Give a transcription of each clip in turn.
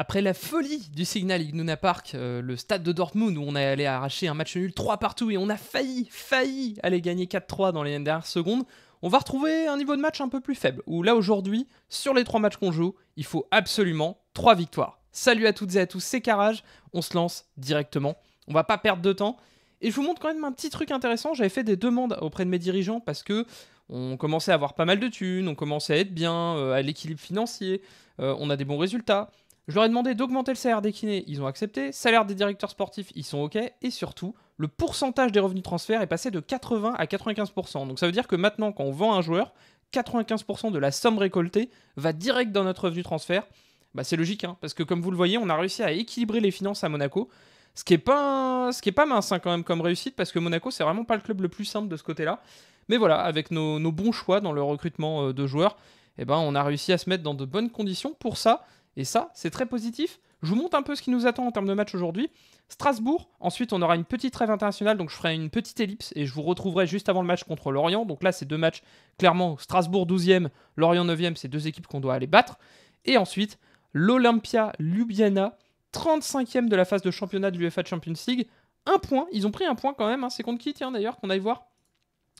Après la folie du Signal Ignuna Park, euh, le stade de Dortmund où on est allé arracher un match nul 3 partout et on a failli, failli aller gagner 4-3 dans les dernières secondes, on va retrouver un niveau de match un peu plus faible. Où là aujourd'hui, sur les 3 matchs qu'on joue, il faut absolument 3 victoires. Salut à toutes et à tous, c'est Carrage, on se lance directement. On va pas perdre de temps. Et je vous montre quand même un petit truc intéressant, j'avais fait des demandes auprès de mes dirigeants parce que on commençait à avoir pas mal de thunes, on commençait à être bien, euh, à l'équilibre financier, euh, on a des bons résultats. Je leur ai demandé d'augmenter le salaire des kinés, ils ont accepté, salaire des directeurs sportifs, ils sont OK, et surtout, le pourcentage des revenus transferts est passé de 80 à 95%. Donc ça veut dire que maintenant, quand on vend un joueur, 95% de la somme récoltée va direct dans notre revenu transfert. Bah, c'est logique, hein, parce que comme vous le voyez, on a réussi à équilibrer les finances à Monaco, ce qui est pas, ce qui est pas mince hein, quand même comme réussite, parce que Monaco, c'est vraiment pas le club le plus simple de ce côté-là. Mais voilà, avec nos, bons choix dans le recrutement euh, de joueurs, eh ben, on a réussi à se mettre dans de bonnes conditions. Pour ça, et ça, c'est très positif. Je vous montre un peu ce qui nous attend en termes de match aujourd'hui. Strasbourg, ensuite on aura une petite trêve internationale, donc je ferai une petite ellipse et je vous retrouverai juste avant le match contre Lorient. Donc là, c'est deux matchs, clairement, Strasbourg 12e, Lorient 9e, c'est deux équipes qu'on doit aller battre. Et ensuite, l'Olympia Ljubljana, 35e de la phase de championnat de l'UEFA Champions League. Un point, ils ont pris un point quand même, hein. c'est contre qui, tiens d'ailleurs, qu'on aille voir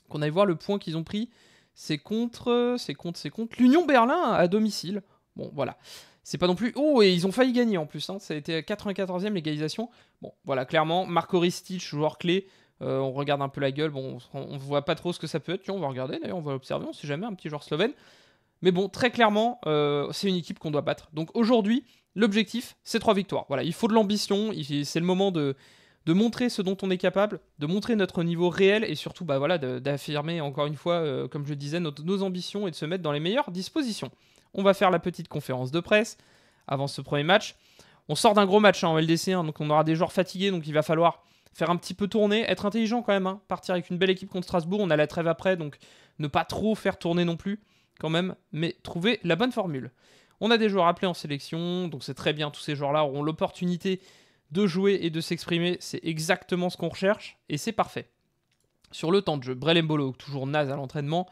qu'on aille voir le point qu'ils ont pris. C'est contre, c'est contre, c'est contre l'Union Berlin à domicile. Bon, voilà. C'est pas non plus. Oh, et ils ont failli gagner en plus. Hein. Ça a été 94e l'égalisation. Bon, voilà, clairement, Marco Ristich, joueur clé. Euh, on regarde un peu la gueule. Bon, on, voit pas trop ce que ça peut être. on va regarder. D'ailleurs, on va observer. On sait jamais. Un petit joueur slovène. Mais bon, très clairement, euh, c'est une équipe qu'on doit battre. Donc aujourd'hui, l'objectif, c'est trois victoires. Voilà, il faut de l'ambition. C'est le moment de, de montrer ce dont on est capable, de montrer notre niveau réel et surtout bah voilà, d'affirmer encore une fois, euh, comme je disais, nos ambitions et de se mettre dans les meilleures dispositions. On va faire la petite conférence de presse avant ce premier match. On sort d'un gros match en LDC, hein, donc on aura des joueurs fatigués, donc il va falloir faire un petit peu tourner, être intelligent quand même, hein, partir avec une belle équipe contre Strasbourg. On a la trêve après, donc ne pas trop faire tourner non plus, quand même, mais trouver la bonne formule. On a des joueurs appelés en sélection, donc c'est très bien, tous ces joueurs-là auront l'opportunité de jouer et de s'exprimer, c'est exactement ce qu'on recherche, et c'est parfait. Sur le temps de jeu, Brelembolo, toujours naze à l'entraînement,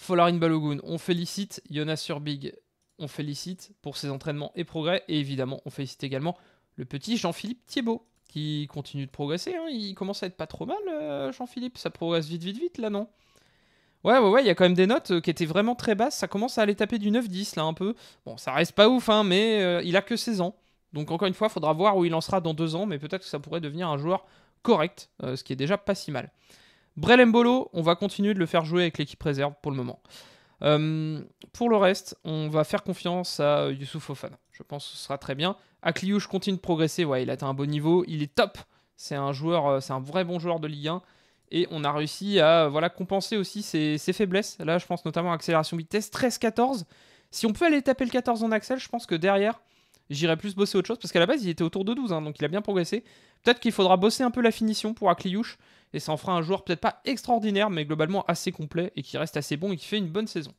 Folarin Balogun, on félicite. Jonas Urbig, on félicite pour ses entraînements et progrès. Et évidemment, on félicite également le petit Jean-Philippe Thiebaud qui continue de progresser. Hein. Il commence à être pas trop mal, euh, Jean-Philippe. Ça progresse vite, vite, vite, là, non Ouais, ouais, ouais, il y a quand même des notes euh, qui étaient vraiment très basses. Ça commence à aller taper du 9-10, là, un peu. Bon, ça reste pas ouf, hein, mais euh, il a que 16 ans. Donc, encore une fois, il faudra voir où il en sera dans deux ans, mais peut-être que ça pourrait devenir un joueur correct, ce qui est déjà pas si mal. Brelembolo, on va continuer de le faire jouer avec l'équipe réserve pour le moment. Euh, pour le reste, on va faire confiance à Youssouf Ofana. Je pense que ce sera très bien. Akliouche continue de progresser. il atteint un bon niveau. Il est top. C'est un joueur, euh, c'est un vrai bon joueur de Ligue 1. Et on a réussi à voilà, compenser aussi ses, faiblesses. Là, je pense notamment à accélération vitesse 13-14. Si on peut aller taper le 14 en Axel, je pense que derrière, j'irai plus bosser autre chose. Parce qu'à la base, il était autour de 12, hein, donc il a bien progressé. Peut-être qu'il faudra bosser un peu la finition pour Akliouche et ça en fera un joueur peut-être pas extraordinaire, mais globalement assez complet et qui reste assez bon et qui fait une bonne saison.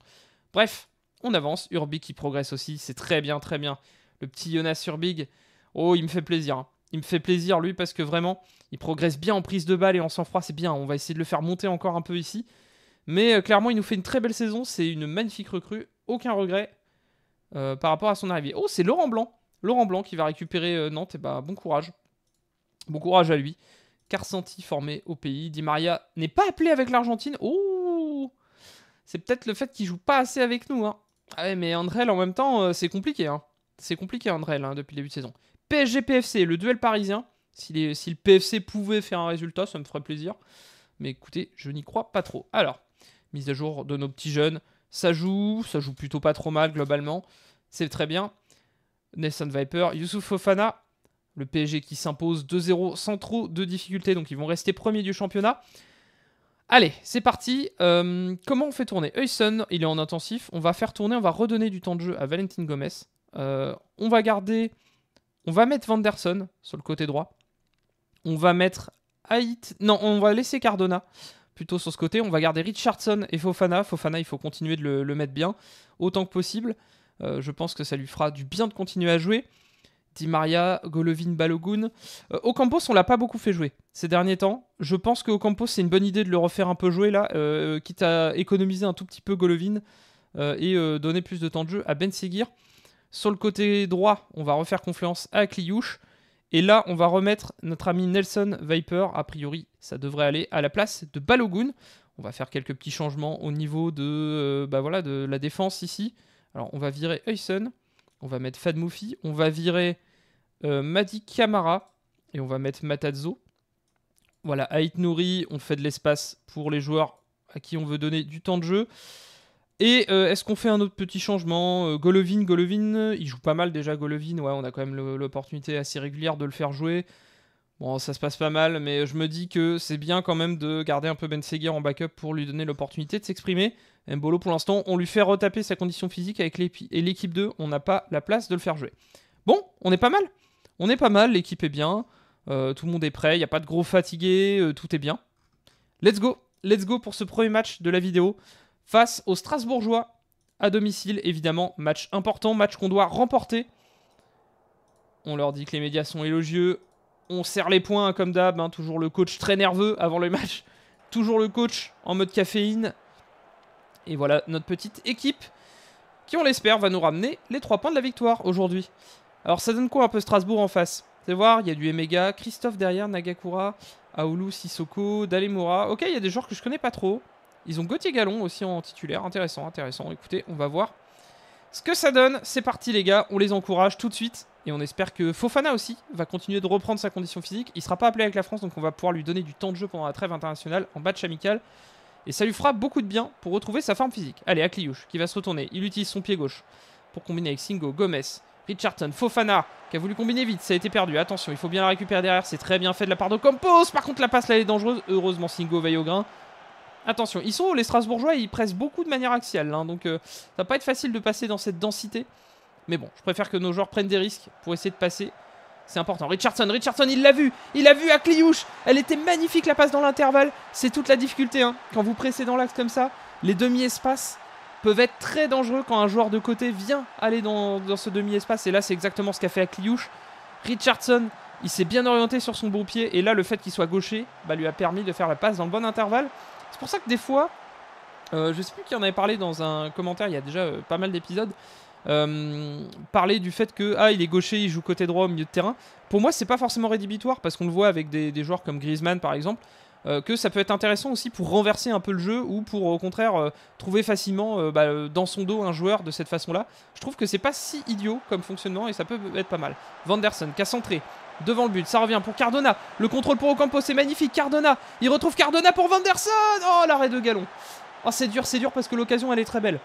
Bref, on avance. Urbig qui progresse aussi, c'est très bien, très bien. Le petit Jonas Urbig, oh, il me fait plaisir. Hein. Il me fait plaisir, lui, parce que vraiment, il progresse bien en prise de balle et en sang-froid, c'est bien. On va essayer de le faire monter encore un peu ici. Mais euh, clairement, il nous fait une très belle saison. C'est une magnifique recrue. Aucun regret euh, par rapport à son arrivée. Oh, c'est Laurent Blanc. Laurent Blanc qui va récupérer euh, Nantes. Et eh bah, ben, bon courage. Bon courage à lui senti formé au pays. dit Maria n'est pas appelé avec l'Argentine. Oh C'est peut-être le fait qu'il joue pas assez avec nous. Hein. Ah mais Andrel, en même temps, euh, c'est compliqué. Hein. C'est compliqué, Andrel, hein, depuis le début de saison. PSG-PFC, le duel parisien. Si, le PFC pouvait faire un résultat, ça me ferait plaisir. Mais écoutez, je n'y crois pas trop. Alors, mise à jour de nos petits jeunes. Ça joue, ça joue plutôt pas trop mal globalement. C'est très bien. Nelson Viper, Youssouf Fofana, le PSG qui s'impose 2-0 sans trop de difficultés, donc ils vont rester premiers du championnat. Allez, c'est parti. Euh, comment on fait tourner Heusen, il est en intensif. On va faire tourner, on va redonner du temps de jeu à Valentin Gomez. Euh, on va garder. On va mettre Vanderson sur le côté droit. On va mettre Haït. Non, on va laisser Cardona plutôt sur ce côté. On va garder Richardson et Fofana. Fofana, il faut continuer de le, mettre bien autant que possible. Euh, je pense que ça lui fera du bien de continuer à jouer. Di Maria, Golovin, Balogun. au euh, Ocampos, on l'a pas beaucoup fait jouer ces derniers temps. Je pense que Ocampos, c'est une bonne idée de le refaire un peu jouer là, euh, quitte à économiser un tout petit peu Golovin euh, et donner plus de temps de jeu à Ben Seguir. Sur le côté droit, on va refaire confluence à Kliouche. Et là, on va remettre notre ami Nelson Viper, a priori, ça devrait aller, à la place de Balogun. On va faire quelques petits changements au niveau de, bah voilà, de la défense ici. Alors, on va virer Eisen on va mettre Fad On va virer euh, Madi Kamara. Et on va mettre Matazzo. Voilà, Aït Nouri, on fait de l'espace pour les joueurs à qui on veut donner du temps de jeu. Et euh, est-ce qu'on fait un autre petit changement euh, Golovin, Golovin, il joue pas mal déjà Golovin, ouais, on a quand même l'opportunité assez régulière de le faire jouer. Bon, ça se passe pas mal, mais je me dis que c'est bien quand même de garder un peu Ben en backup pour lui donner l'opportunité de s'exprimer. Mbolo, pour l'instant, on lui fait retaper sa condition physique avec l'équipe 2. On n'a pas la place de le faire jouer. Bon, on est pas mal. On est pas mal, l'équipe est bien. Euh, tout le monde est prêt, il n'y a pas de gros fatigués, euh, tout est bien. Let's go. Let's go pour ce premier match de la vidéo face aux Strasbourgeois à domicile. Évidemment, match important, match qu'on doit remporter. On leur dit que les médias sont élogieux. On serre les points hein, comme d'hab. Hein, toujours le coach très nerveux avant le match. Toujours le coach en mode caféine. Et voilà notre petite équipe qui, on l'espère, va nous ramener les 3 points de la victoire aujourd'hui. Alors ça donne quoi un peu Strasbourg en face Vous allez voir, il y a du Emega, Christophe derrière, Nagakura, Aoulou, Sissoko, Dalemura. Ok, il y a des joueurs que je connais pas trop. Ils ont Gauthier Gallon aussi en titulaire. Intéressant, intéressant. Écoutez, on va voir ce que ça donne. C'est parti les gars, on les encourage tout de suite. Et on espère que Fofana aussi va continuer de reprendre sa condition physique. Il sera pas appelé avec la France, donc on va pouvoir lui donner du temps de jeu pendant la trêve internationale en match amical. Et ça lui fera beaucoup de bien pour retrouver sa forme physique. Allez, Akliouche qui va se retourner. Il utilise son pied gauche pour combiner avec Singo, Gomez, Richardson, Fofana qui a voulu combiner vite. Ça a été perdu. Attention, il faut bien la récupérer derrière. C'est très bien fait de la part de Campos. Par contre, la passe là est dangereuse. Heureusement, Singo veille au grain. Attention, ils sont les Strasbourgeois Ils pressent beaucoup de manière axiale. Hein, donc, euh, ça va pas être facile de passer dans cette densité. Mais bon, je préfère que nos joueurs prennent des risques pour essayer de passer c'est important. Richardson, Richardson, il l'a vu. Il a vu à Cliouche. Elle était magnifique la passe dans l'intervalle. C'est toute la difficulté. Hein. Quand vous pressez dans l'axe comme ça, les demi-espaces peuvent être très dangereux quand un joueur de côté vient aller dans, ce demi-espace. Et là, c'est exactement ce qu'a fait à Cliouche. Richardson, il s'est bien orienté sur son bon pied. Et là, le fait qu'il soit gaucher bah, lui a permis de faire la passe dans le bon intervalle. C'est pour ça que des fois, je euh, je sais plus qui en avait parlé dans un commentaire il y a déjà euh, pas mal d'épisodes. Euh, parler du fait que ah il est gaucher, il joue côté droit au milieu de terrain. Pour moi, c'est pas forcément rédhibitoire parce qu'on le voit avec des, joueurs comme Griezmann par exemple, euh, que ça peut être intéressant aussi pour renverser un peu le jeu ou pour au contraire euh, trouver facilement bah, dans son dos un joueur de cette façon-là. Je trouve que c'est pas si idiot comme fonctionnement et ça peut être pas mal. Vanderson qui a centré. Devant le but, ça revient pour Cardona. Le contrôle pour Ocampo, c'est magnifique. Cardona, il retrouve Cardona pour Vanderson. Oh, l'arrêt de Galon. Oh, c'est dur, c'est dur parce que l'occasion, elle est très belle.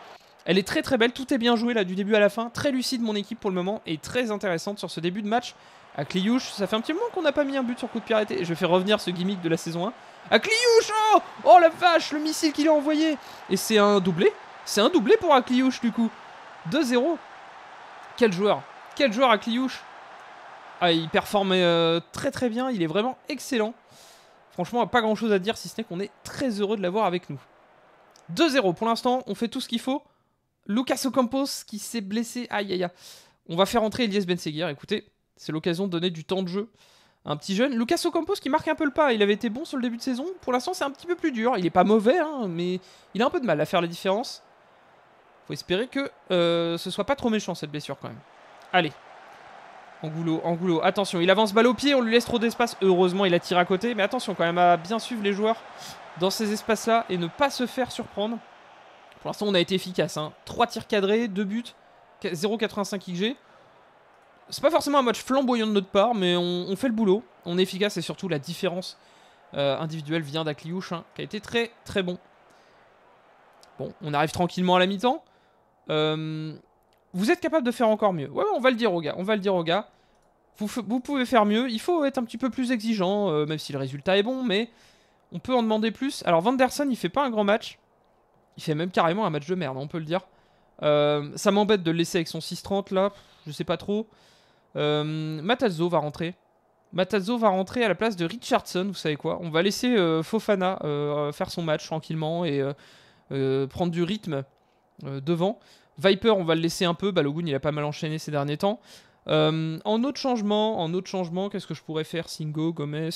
Elle est très très belle, tout est bien joué là du début à la fin. Très lucide mon équipe pour le moment et très intéressante sur ce début de match. A Cliouche, ça fait un petit moment qu'on n'a pas mis un but sur coup de pied arrêté. Je fais revenir ce gimmick de la saison 1. A Cliouche oh, oh, la vache, le missile qu'il a envoyé Et c'est un doublé C'est un doublé pour Cliouche du coup 2-0 Quel joueur Quel joueur Akliouche ah, Il performe euh, très très bien, il est vraiment excellent. Franchement, pas grand chose à dire si ce n'est qu'on est très heureux de l'avoir avec nous. 2-0 pour l'instant, on fait tout ce qu'il faut. Lucas Ocampos qui s'est blessé. Aïe aïe aïe. On va faire entrer Elias Benseguir. Écoutez, c'est l'occasion de donner du temps de jeu à un petit jeune. Lucas Ocampos qui marque un peu le pas. Il avait été bon sur le début de saison. Pour l'instant, c'est un petit peu plus dur. Il n'est pas mauvais, hein, mais il a un peu de mal à faire la différence. Faut espérer que euh, ce soit pas trop méchant cette blessure quand même. Allez. En Angulo, attention, il avance balle au pied, on lui laisse trop d'espace. Heureusement, il tiré à côté, mais attention quand même à bien suivre les joueurs dans ces espaces-là et ne pas se faire surprendre. Pour l'instant, on a été efficace. 3 hein. tirs cadrés, 2 buts, 0,85 XG. C'est pas forcément un match flamboyant de notre part, mais on, fait le boulot. On est efficace et surtout la différence euh, individuelle vient d'Akliouche, hein, qui a été très très bon. Bon, on arrive tranquillement à la mi-temps. Euh, vous êtes capable de faire encore mieux. Ouais, on va le dire aux gars, on va le dire aux gars. Vous, pouvez faire mieux, il faut être un petit peu plus exigeant, euh, même si le résultat est bon, mais on peut en demander plus. Alors Vanderson, il fait pas un grand match. Il fait même carrément un match de merde, hein, on peut le dire. Euh, ça m'embête de le laisser avec son 6-30 là, je sais pas trop. Euh, Matazo va rentrer. Matazo va rentrer à la place de Richardson, vous savez quoi. On va laisser euh, Fofana faire son match tranquillement et prendre du rythme devant. Viper, on va le laisser un peu. Balogun, il a pas mal enchaîné ces derniers temps. en autre changement, en autre changement, qu'est-ce que je pourrais faire Singo, Gomez,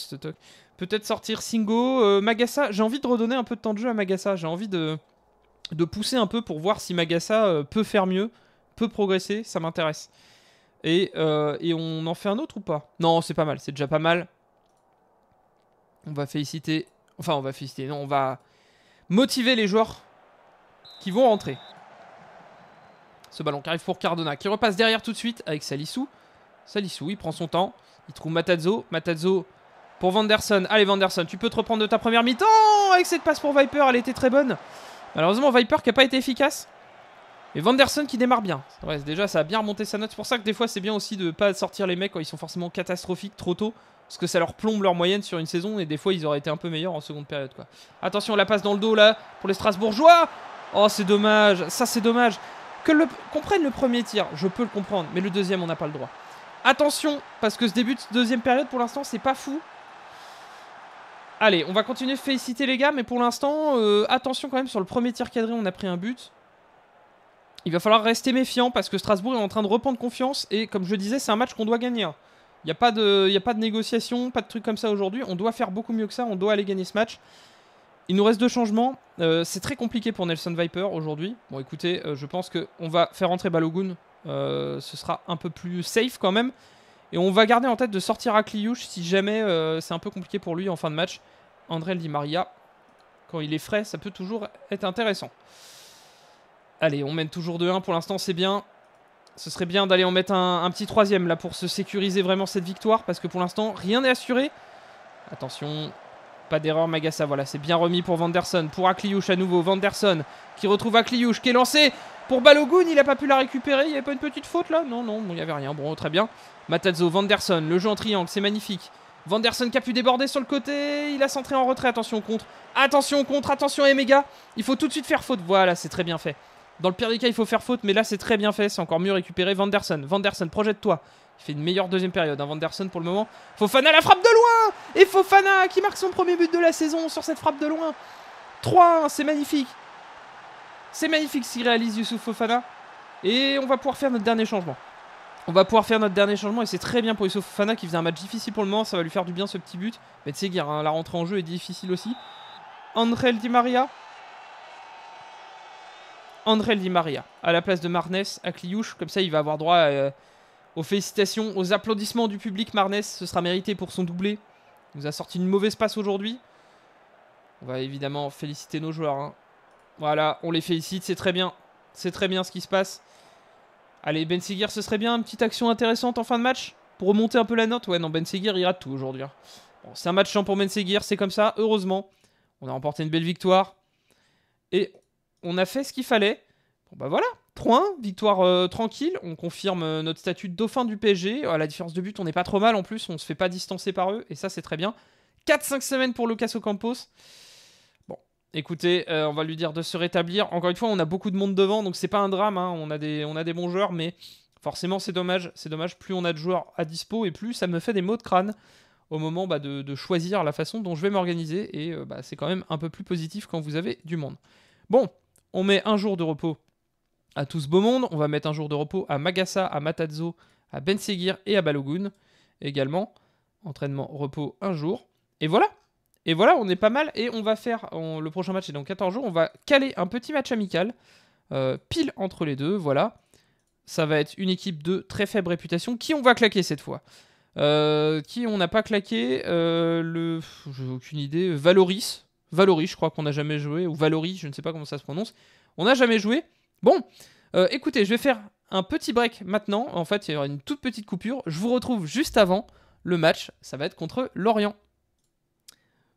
peut-être sortir Singo, Magasa, J'ai envie de redonner un peu de temps de jeu à Magasa. J'ai envie de, de pousser un peu pour voir si Magassa euh, peut faire mieux, peut progresser, ça m'intéresse. Et, euh, et, on en fait un autre ou pas Non, c'est pas mal, c'est déjà pas mal. On va féliciter, enfin on va féliciter, non, on va motiver les joueurs qui vont rentrer. Ce ballon qui arrive pour Cardona, qui repasse derrière tout de suite avec Salissou. Salissou, il prend son temps, il trouve Matazo. Matazo pour Vanderson. Allez Vanderson, tu peux te reprendre de ta première mi-temps avec cette passe pour Viper, elle était très bonne. Malheureusement, Viper qui n'a pas été efficace. Et Vanderson qui démarre bien. Ouais, déjà, ça a bien remonté sa note. C'est pour ça que des fois, c'est bien aussi de ne pas sortir les mecs quand ils sont forcément catastrophiques trop tôt. Parce que ça leur plombe leur moyenne sur une saison. Et des fois, ils auraient été un peu meilleurs en seconde période. Quoi. Attention, la passe dans le dos là pour les Strasbourgeois. Oh, c'est dommage. Ça, c'est dommage. Que le... Qu'on prenne le premier tir, je peux le comprendre. Mais le deuxième, on n'a pas le droit. Attention, parce que ce début de deuxième période, pour l'instant, c'est pas fou. Allez, on va continuer de féliciter les gars, mais pour l'instant, euh, attention quand même, sur le premier tir cadré, on a pris un but. Il va falloir rester méfiant parce que Strasbourg est en train de reprendre confiance et comme je disais, c'est un match qu'on doit gagner. Hein. Il n'y a, pas de, a pas de négociation, pas de trucs comme ça aujourd'hui. On doit faire beaucoup mieux que ça, on doit aller gagner ce match. Il nous reste deux changements. Euh, c'est très compliqué pour Nelson Viper aujourd'hui. Bon, écoutez, euh, je pense qu'on va faire entrer Balogun. ce sera un peu plus safe quand même. Et on va garder en tête de sortir à si jamais euh, c'est un peu compliqué pour lui en fin de match. André dit Maria, quand il est frais, ça peut toujours être intéressant. Allez, on mène toujours 2-1 pour l'instant, c'est bien. Ce serait bien d'aller en mettre un, petit troisième là pour se sécuriser vraiment cette victoire parce que pour l'instant, rien n'est assuré. Attention, pas d'erreur Magassa, voilà, c'est bien remis pour Vanderson, pour Akliouche à nouveau. Vanderson qui retrouve Akliouche qui est lancé pour Balogun, il n'a pas pu la récupérer. Il n'y avait pas une petite faute là Non, non, il n'y avait rien. Bon, très bien. Matazzo, Vanderson, le jeu en triangle, c'est magnifique. Vanderson qui a pu déborder sur le côté. Il a centré en retrait. Attention contre. Attention contre. Attention Emega. Il faut tout de suite faire faute. Voilà, c'est très bien fait. Dans le pire des cas, il faut faire faute, mais là, c'est très bien fait. C'est encore mieux récupéré. Vanderson, Vanderson, projette-toi. Il fait une meilleure deuxième période. Hein, Vanderson, pour le moment. Fofana, la frappe de loin Et Fofana qui marque son premier but de la saison sur cette frappe de loin. 3-1, c'est magnifique. C'est magnifique ce qu'il réalise Youssouf Fofana. Et on va pouvoir faire notre dernier changement. On va pouvoir faire notre dernier changement et c'est très bien pour Youssouf Fofana qui faisait un match difficile pour le moment. Ça va lui faire du bien ce petit but. Mais sais sais, hein, la rentrée en jeu est difficile aussi. El Di Maria. André Di Maria à la place de Marnes à Cliouche. Comme ça, il va avoir droit euh, aux félicitations, aux applaudissements du public. Marnes, ce sera mérité pour son doublé. Il nous a sorti une mauvaise passe aujourd'hui. On va évidemment féliciter nos joueurs. Hein. Voilà, on les félicite, c'est très bien. C'est très bien ce qui se passe. Allez, Ben Seguir, ce serait bien une petite action intéressante en fin de match pour remonter un peu la note. Ouais, non, Ben Seguir, il rate tout aujourd'hui. Hein. Bon, c'est un match champ pour Ben Seguir, c'est comme ça, heureusement. On a remporté une belle victoire. Et on a fait ce qu'il fallait. Bon, bah voilà, 3-1, victoire euh, tranquille. On confirme euh, notre statut de dauphin du PSG. À la différence de but, on n'est pas trop mal en plus, on se fait pas distancer par eux, et ça, c'est très bien. 4-5 semaines pour Lucas Ocampos écoutez, euh, on va lui dire de se rétablir. Encore une fois, on a beaucoup de monde devant, donc c'est pas un drame. Hein. On, a des, on a des bons joueurs, mais forcément, c'est dommage. C'est dommage. Plus on a de joueurs à dispo et plus ça me fait des maux de crâne au moment bah, de, choisir la façon dont je vais m'organiser. Et euh, bah, c'est quand même un peu plus positif quand vous avez du monde. Bon, on met un jour de repos à tout ce beau monde. On va mettre un jour de repos à Magasa, à Matazzo, à Ben et à Balogun également. Entraînement, repos, un jour. Et voilà et voilà, on est pas mal. Et on va faire, le prochain match est dans 14 jours, on va caler un petit match amical, euh, pile entre les deux, voilà. Ça va être une équipe de très faible réputation, qui on va claquer cette fois. Euh, qui on n'a pas claqué euh, le... J'ai aucune idée. Valoris. Valoris, je crois qu'on n'a jamais joué. Ou Valoris, je ne sais pas comment ça se prononce. On n'a jamais joué. Bon, écoutez, je vais faire un petit break maintenant. En fait, il y aura une toute petite coupure. Je vous retrouve juste avant le match. Ça va être contre Lorient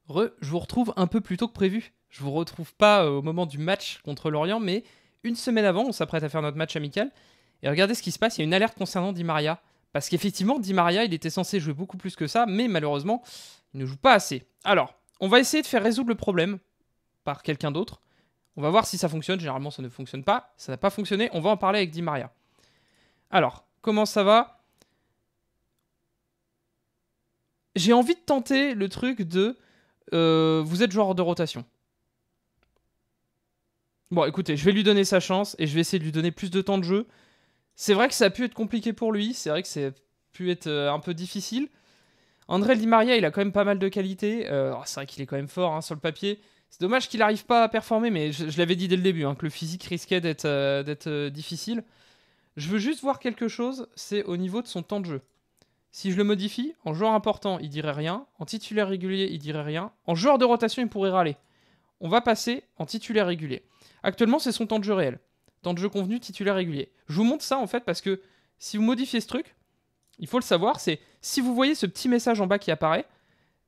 je vous retrouve un peu plus tôt que prévu. Je vous retrouve pas euh, au moment du match contre l'Orient, mais une semaine avant, on s'apprête à faire notre match amical. Et regardez ce qui se passe, il y a une alerte concernant Di Maria. Parce qu'effectivement, Di Maria, il était censé jouer beaucoup plus que ça, mais malheureusement, il ne joue pas assez. Alors, on va essayer de faire résoudre le problème par quelqu'un d'autre. On va voir si ça fonctionne. Généralement, ça ne fonctionne pas. Ça n'a pas fonctionné. On va en parler avec Di Maria. Alors, comment ça va J'ai envie de tenter le truc de euh, vous êtes joueur de rotation. Bon, écoutez, je vais lui donner sa chance et je vais essayer de lui donner plus de temps de jeu. C'est vrai que ça a pu être compliqué pour lui, c'est vrai que ça a pu être euh, un peu difficile. André Limaria Maria, il a quand même pas mal de qualités. Euh, oh, c'est vrai qu'il est quand même fort hein, sur le papier. C'est dommage qu'il n'arrive pas à performer, mais je, l'avais dit dès le début, hein, que le physique risquait d'être difficile. Je veux juste voir quelque chose, c'est au niveau de son temps de jeu. Si je le modifie, en joueur important, il dirait rien. En titulaire régulier, il dirait rien. En joueur de rotation, il pourrait râler. On va passer en titulaire régulier. Actuellement, c'est son temps de jeu réel. Temps de jeu convenu, titulaire régulier. Je vous montre ça en fait parce que si vous modifiez ce truc, il faut le savoir, c'est si vous voyez ce petit message en bas qui apparaît,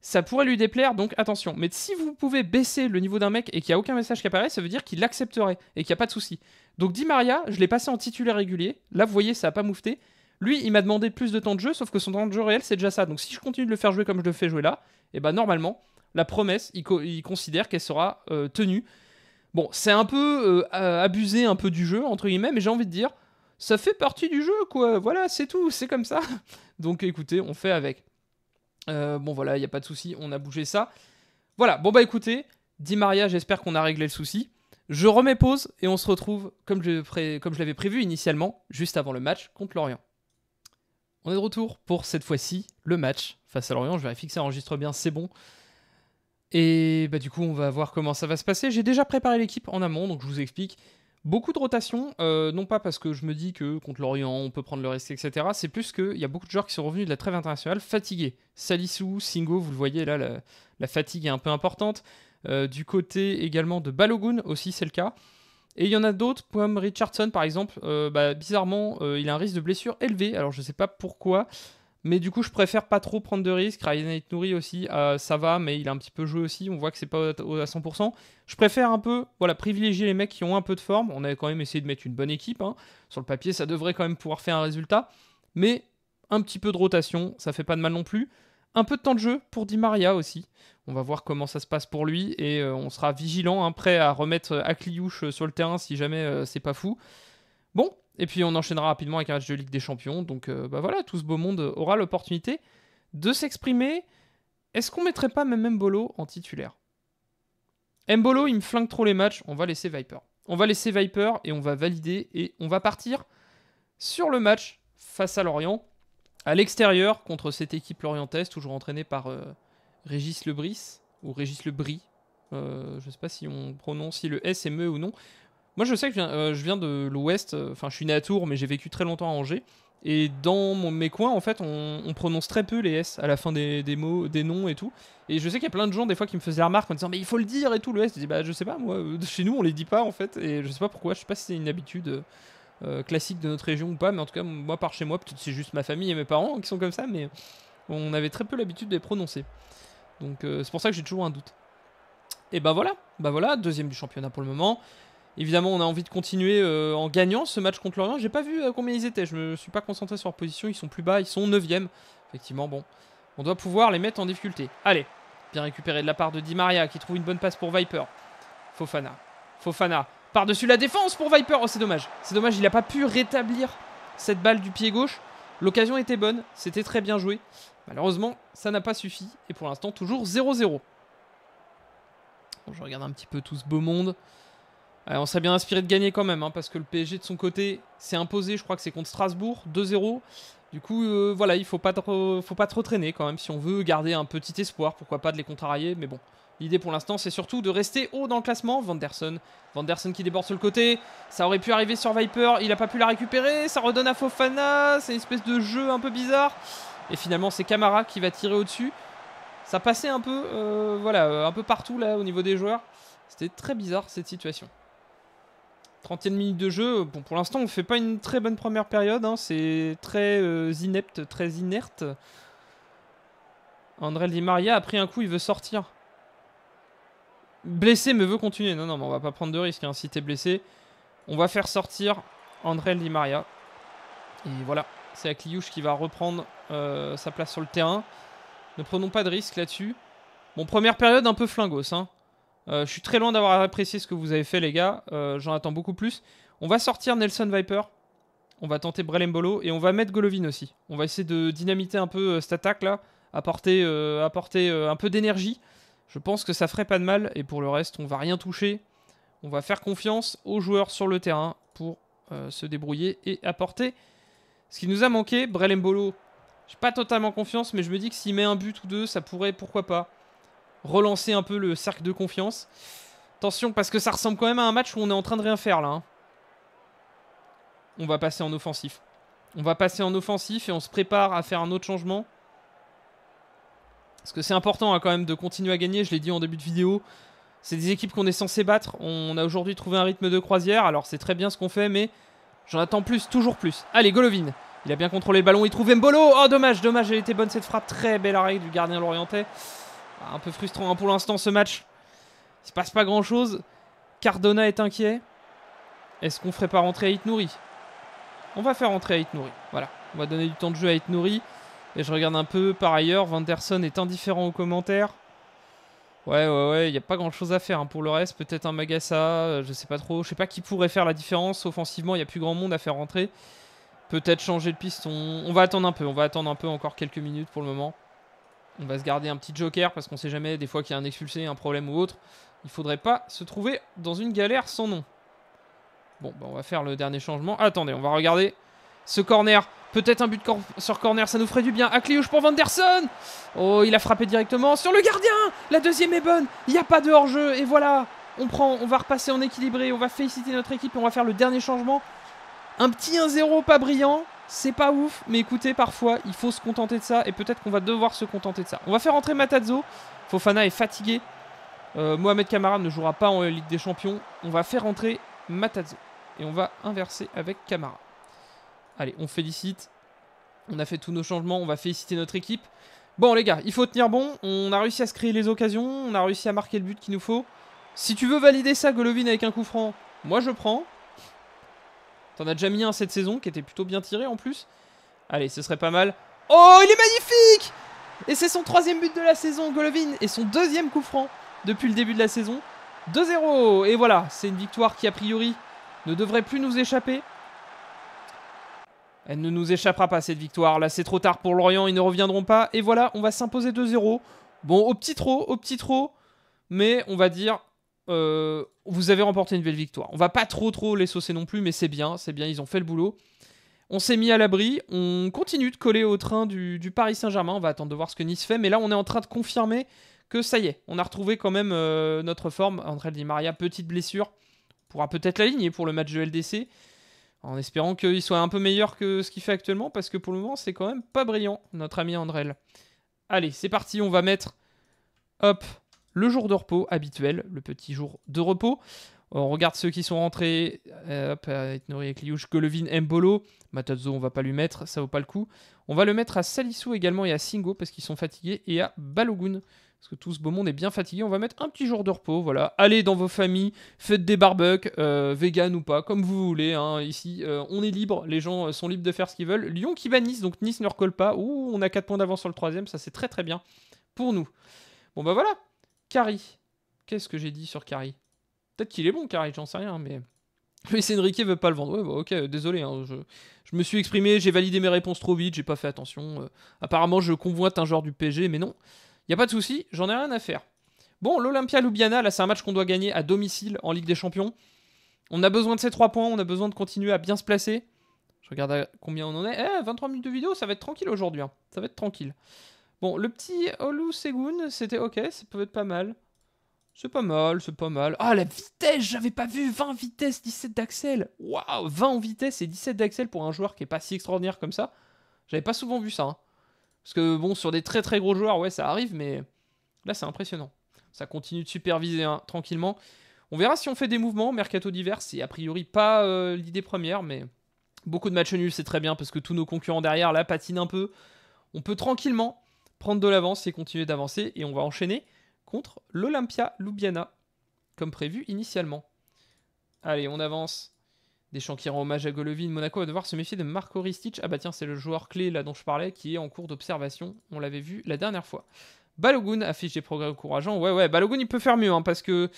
ça pourrait lui déplaire, donc attention. Mais si vous pouvez baisser le niveau d'un mec et qu'il n'y a aucun message qui apparaît, ça veut dire qu'il l'accepterait et qu'il n'y a pas de souci. Donc dit Maria, je l'ai passé en titulaire régulier. Là, vous voyez, ça n'a pas moufté. Lui, il m'a demandé plus de temps de jeu, sauf que son temps de jeu réel, c'est déjà ça. Donc si je continue de le faire jouer comme je le fais jouer là, et eh ben normalement, la promesse, il, considère qu'elle sera euh, tenue. Bon, c'est un peu euh, abusé un peu du jeu, entre guillemets, mais j'ai envie de dire, ça fait partie du jeu, quoi. Voilà, c'est tout, c'est comme ça. Donc écoutez, on fait avec. Euh, bon voilà, il n'y a pas de souci, on a bougé ça. Voilà, bon bah écoutez, dit Maria, j'espère qu'on a réglé le souci. Je remets pause et on se retrouve, comme je, comme je l'avais prévu initialement, juste avant le match contre Lorient. On est de retour pour cette fois-ci le match face à Lorient. Je vérifie que ça enregistre bien, c'est bon. Et bah, du coup, on va voir comment ça va se passer. J'ai déjà préparé l'équipe en amont, donc je vous explique. Beaucoup de rotations, euh, non pas parce que je me dis que contre Lorient, on peut prendre le risque, etc. C'est plus qu'il y a beaucoup de joueurs qui sont revenus de la trêve internationale fatigués. Salissou, Singo, vous le voyez là, la, fatigue est un peu importante. Euh, du côté également de Balogun aussi, c'est le cas. Et il y en a d'autres, comme Richardson par exemple. Euh, bah, bizarrement, euh, il a un risque de blessure élevé. Alors je ne sais pas pourquoi. Mais du coup, je préfère pas trop prendre de risques. Ryan nourri aussi, euh, ça va, mais il a un petit peu joué aussi. On voit que c'est pas à 100%. Je préfère un peu voilà, privilégier les mecs qui ont un peu de forme. On avait quand même essayé de mettre une bonne équipe. Hein. Sur le papier, ça devrait quand même pouvoir faire un résultat. Mais un petit peu de rotation, ça fait pas de mal non plus. Un peu de temps de jeu pour Di Maria aussi. On va voir comment ça se passe pour lui et euh, on sera vigilant, hein, prêt à remettre euh, Akliouche euh, sur le terrain si jamais c'est pas fou. Bon, et puis on enchaînera rapidement avec un match de Ligue des Champions. Donc bah voilà, tout ce beau monde aura l'opportunité de s'exprimer. Est-ce qu'on mettrait pas même Mbolo en titulaire Mbolo, il me flingue trop les matchs, on va laisser Viper. On va laisser Viper et on va valider et on va partir sur le match face à Lorient, à l'extérieur contre cette équipe lorientaise, toujours entraînée par Régis Lebris ou Régis Lebris. Euh, je sais pas si on prononce si le S est ou non. Moi, je sais que je viens, euh, de l'Ouest. Euh, enfin, je suis né à Tours, mais j'ai vécu très longtemps à Angers. Et dans mon, mes coins, en fait, on, prononce très peu les S à la fin des, mots, des noms et tout. Et je sais qu'il y a plein de gens, des fois, qui me faisaient la remarque en disant Mais il faut le dire et tout, le S. Je dis Bah, je sais pas, moi, euh, chez nous, on les dit pas, en fait. Et je sais pas pourquoi, je sais pas si c'est une habitude classique de notre région ou pas, mais en tout cas, moi, par chez moi, peut-être c'est juste ma famille et mes parents qui sont comme ça, mais on avait très peu l'habitude de les prononcer. Donc euh, c'est pour ça que j'ai toujours un doute. Et bah voilà, bah voilà, deuxième du championnat pour le moment. Évidemment, on a envie de continuer euh, en gagnant ce match contre l'Orient. J'ai pas vu euh, combien ils étaient, je me suis pas concentré sur leur position, ils sont plus bas, ils sont 9ème. Effectivement, bon, on doit pouvoir les mettre en difficulté. Allez, bien récupéré de la part de Di Maria qui trouve une bonne passe pour Viper. Fofana, Fofana, par-dessus la défense pour Viper, oh c'est dommage. C'est dommage, il a pas pu rétablir cette balle du pied gauche. L'occasion était bonne, c'était très bien joué. Malheureusement, ça n'a pas suffi. Et pour l'instant, toujours 0-0. Bon, je regarde un petit peu tout ce beau monde. Euh, on serait bien inspiré de gagner quand même, hein, parce que le PSG de son côté s'est imposé, je crois que c'est contre Strasbourg, 2-0. Du coup, euh, voilà, il ne faut, pas faut pas trop traîner quand même, si on veut garder un petit espoir, pourquoi pas de les contrarier, mais bon, L'idée pour l'instant, c'est surtout de rester haut dans le classement. Vanderson, Vanderson qui déborde sur le côté. Ça aurait pu arriver sur Viper. Il n'a pas pu la récupérer. Ça redonne à Fofana. C'est une espèce de jeu un peu bizarre. Et finalement, c'est Camara qui va tirer au-dessus. Ça passait un peu, euh, voilà, euh, un peu partout là au niveau des joueurs. C'était très bizarre cette situation. 31 minutes de jeu. Bon, pour l'instant, on ne fait pas une très bonne première période. Hein. C'est très euh, inepte, très inerte. André Di Maria a pris un coup, il veut sortir. Blessé me veut continuer. Non, non, mais on va pas prendre de risque. Hein. Si t'es blessé, on va faire sortir André Di Et voilà, c'est Akliouche qui va reprendre euh, sa place sur le terrain. Ne prenons pas de risque là-dessus. Bon, première période un peu flingos. Hein. Euh, je suis très loin d'avoir apprécié ce que vous avez fait, les gars. Euh, j'en attends beaucoup plus. On va sortir Nelson Viper. On va tenter Brelembolo. Et on va mettre Golovin aussi. On va essayer de dynamiter un peu cette attaque là. Apporter, apporter un peu d'énergie. Je pense que ça ferait pas de mal. Et pour le reste, on va rien toucher. On va faire confiance aux joueurs sur le terrain pour euh, se débrouiller et apporter ce qui nous a manqué. Brelembolo, je j'ai pas totalement confiance, mais je me dis que s'il met un but ou deux, ça pourrait, pourquoi pas, relancer un peu le cercle de confiance. Attention, parce que ça ressemble quand même à un match où on est en train de rien faire là. Hein. On va passer en offensif. On va passer en offensif et on se prépare à faire un autre changement. Parce que c'est important hein, quand même de continuer à gagner, je l'ai dit en début de vidéo. C'est des équipes qu'on est censé battre. On a aujourd'hui trouvé un rythme de croisière. Alors c'est très bien ce qu'on fait, mais j'en attends plus, toujours plus. Allez, Golovin. Il a bien contrôlé le ballon. Il trouve Mbolo. Oh, dommage, dommage. Elle était bonne cette frappe. Très belle arrêt du gardien l'Orientais. Un peu frustrant hein, pour l'instant ce match. Il se passe pas grand chose. Cardona est inquiet. Est-ce qu'on ferait pas rentrer Aït Nouri On va faire rentrer Aït Nouri. Voilà. On va donner du temps de jeu à Aït Nouri. Et je regarde un peu par ailleurs, Vanderson est indifférent aux commentaires. Ouais, ouais, ouais, il n'y a pas grand chose à faire hein. pour le reste. Peut-être un Magasa, je euh, je sais pas trop. Je sais pas qui pourrait faire la différence. Offensivement, il n'y a plus grand monde à faire rentrer. Peut-être changer de piston. On va attendre un peu, on va attendre un peu encore quelques minutes pour le moment. On va se garder un petit joker parce qu'on sait jamais, des fois qu'il y a un expulsé, un problème ou autre. Il faudrait pas se trouver dans une galère sans nom. Bon, bah, on va faire le dernier changement. Attendez, on va regarder ce corner Peut-être un but sur corner, ça nous ferait du bien. À Cliouche pour Vanderson Oh, il a frappé directement sur le gardien La deuxième est bonne Il n'y a pas de hors-jeu, et voilà On prend, on va repasser en équilibré, on va féliciter notre équipe et on va faire le dernier changement. Un petit 1-0 pas brillant, c'est pas ouf, mais écoutez, parfois, il faut se contenter de ça, et peut-être qu'on va devoir se contenter de ça. On va faire entrer Matazzo. Fofana est fatigué. Euh, Mohamed Kamara ne jouera pas en Ligue des Champions. On va faire entrer Matazzo. Et on va inverser avec Kamara. Allez, on félicite. On a fait tous nos changements, on va féliciter notre équipe. Bon les gars, il faut tenir bon, on a réussi à se créer les occasions, on a réussi à marquer le but qu'il nous faut. Si tu veux valider ça, Golovin, avec un coup franc, moi je prends. T'en as déjà mis un cette saison, qui était plutôt bien tiré en plus. Allez, ce serait pas mal. Oh, il est magnifique Et c'est son troisième but de la saison, Golovin, et son deuxième coup franc depuis le début de la saison. 2-0 Et voilà, c'est une victoire qui a priori ne devrait plus nous échapper. Elle ne nous échappera pas cette victoire. Là, c'est trop tard pour Lorient, ils ne reviendront pas. Et voilà, on va s'imposer 2-0. Bon, au petit trop, au petit trop. Mais on va dire, euh, vous avez remporté une belle victoire. On va pas trop trop les saucer non plus, mais c'est bien, c'est bien, ils ont fait le boulot. On s'est mis à l'abri, on continue de coller au train du, Paris Saint-Germain, on va attendre de voir ce que Nice fait, mais là on est en train de confirmer que ça y est, on a retrouvé quand même euh, notre forme. André Di Maria, petite blessure, on pourra peut-être l'aligner pour le match de LDC en espérant qu'il soit un peu meilleur que ce qu'il fait actuellement, parce que pour le moment, c'est quand même pas brillant, notre ami Andrel. Allez, c'est parti, on va mettre, hop, le jour de repos habituel, le petit jour de repos. On regarde ceux qui sont rentrés, euh, hop, Etnori euh, et Golovin, Mbolo, Matazo, on va pas lui mettre, ça vaut pas le coup. On va le mettre à Salissou également et à Singo, parce qu'ils sont fatigués, et à Balogun. Parce que tout ce beau monde est bien fatigué. On va mettre un petit jour de repos. Voilà. Allez dans vos familles, faites des barbecues, euh, vegan ou pas, comme vous voulez. Hein. Ici, euh, on est libre. Les gens euh, sont libres de faire ce qu'ils veulent. Lyon qui bat Nice, donc Nice ne recolle pas. Ouh, on a 4 points d'avance sur le troisième. Ça, c'est très très bien pour nous. Bon, bah voilà. Carrie. Qu'est-ce que j'ai dit sur Carrie Peut-être qu'il est bon, Carrie, j'en sais rien, mais. Luis Enrique veut pas le vendre. Ouais, bah, ok, désolé, hein, je, je, me suis exprimé, j'ai validé mes réponses trop vite, j'ai pas fait attention. apparemment, je convoite un joueur du PG, mais non. Il a pas de souci, j'en ai rien à faire. Bon, l'Olympia Ljubljana, là, c'est un match qu'on doit gagner à domicile en Ligue des Champions. On a besoin de ces 3 points, on a besoin de continuer à bien se placer. Je regarde combien on en est. Eh, 23 minutes de vidéo, ça va être tranquille aujourd'hui. Hein. Ça va être tranquille. Bon, le petit Olu Segun, c'était ok, ça peut être pas mal. C'est pas mal, c'est pas mal. Ah, la vitesse, j'avais pas vu 20 vitesses, 17 d'Axel. Waouh, 20 en vitesse et 17 d'Axel pour un joueur qui est pas si extraordinaire comme ça. J'avais pas souvent vu ça. Hein. Parce que bon, sur des très très gros joueurs, ouais, ça arrive, mais là, c'est impressionnant. Ça continue de superviser hein, tranquillement. On verra si on fait des mouvements. Mercato divers, c'est a priori pas euh, l'idée première, mais beaucoup de matchs nuls, c'est très bien parce que tous nos concurrents derrière là patinent un peu. On peut tranquillement prendre de l'avance et continuer d'avancer. Et on va enchaîner contre l'Olympia Ljubljana, comme prévu initialement. Allez, on avance. Deschamps qui rend hommage à Golovin. Monaco va devoir se méfier de Marco Ristic. Ah bah tiens, c'est le joueur clé là dont je parlais qui est en cours d'observation. On l'avait vu la dernière fois. Balogun affiche des progrès encourageants. Ouais, ouais, Balogun il peut faire mieux hein, parce que.